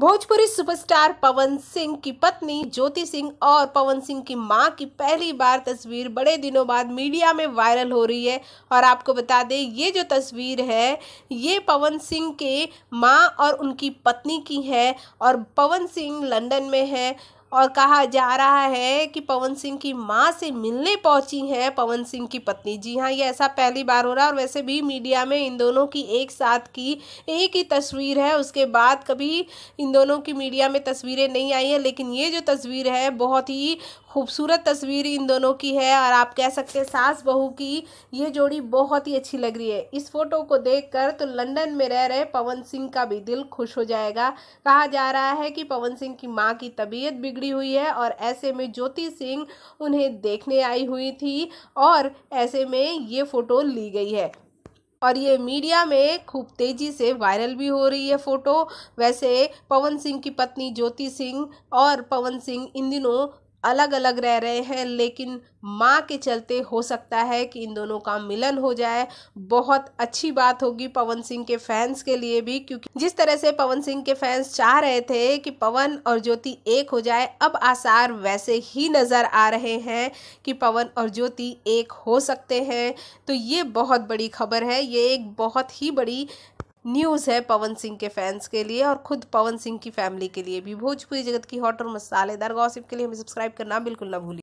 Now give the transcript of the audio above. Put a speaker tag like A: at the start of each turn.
A: Bhojpuri superstar पवन सिंह की पत्नी ज्योति सिंह और पवन सिंह की मां की पहली बार तस्वीर बड़े दिनों बाद मीडिया में वायरल हो रही है और आपको बता दें ये जो तस्वीर है ये पवन सिंह के मां और उनकी पत्नी की है और पवन सिंह लंदन में है और कहा जा रहा है कि पवन सिंह की माँ से मिलने पहुंची हैं पवन सिंह की पत्नी जी हाँ ये ऐसा पहली बार हो रहा है और वैसे भी मीडिया में इन दोनों की एक साथ की एक ही तस्वीर है उसके बाद कभी इन दोनों की मीडिया में तस्वीरें नहीं आई हैं लेकिन ये जो तस्वीर है बहुत ही खूबसूरत तस्वीर इन दोनों की है और आप कह सकते हैं सास बहू की ये जोड़ी बहुत ही अच्छी लग रही है इस फोटो को देख तो लंदन में रह रहे पवन सिंह का भी दिल खुश हो जाएगा कहा जा रहा है कि पवन सिंह की माँ की तबीयत बिगड़ बिगड़ी हुई है और ऐसे में ज्योति सिंह उन्हें देखने आई हुई थी और ऐसे में ये फ़ोटो ली गई है और ये मीडिया में खूब तेज़ी से वायरल भी हो रही है फ़ोटो वैसे पवन सिंह की पत्नी ज्योति सिंह और पवन सिंह इन दिनों अलग अलग रह रहे हैं लेकिन माँ के चलते हो सकता है कि इन दोनों का मिलन हो जाए बहुत अच्छी बात होगी पवन सिंह के फैंस के लिए भी क्योंकि जिस तरह से पवन सिंह के फैंस चाह रहे थे कि पवन और ज्योति एक हो जाए अब आसार वैसे ही नज़र आ रहे हैं कि पवन और ज्योति एक हो सकते हैं तो ये बहुत बड़ी खबर है ये एक बहुत ही बड़ी न्यूज़ है पवन सिंह के फैंस के लिए और खुद पवन सिंह की फैमिली के लिए भी भोजपुरी जगत की हॉट और मसालेदार गॉसिप के लिए हमें सब्सक्राइब करना बिल्कुल ना भूलिए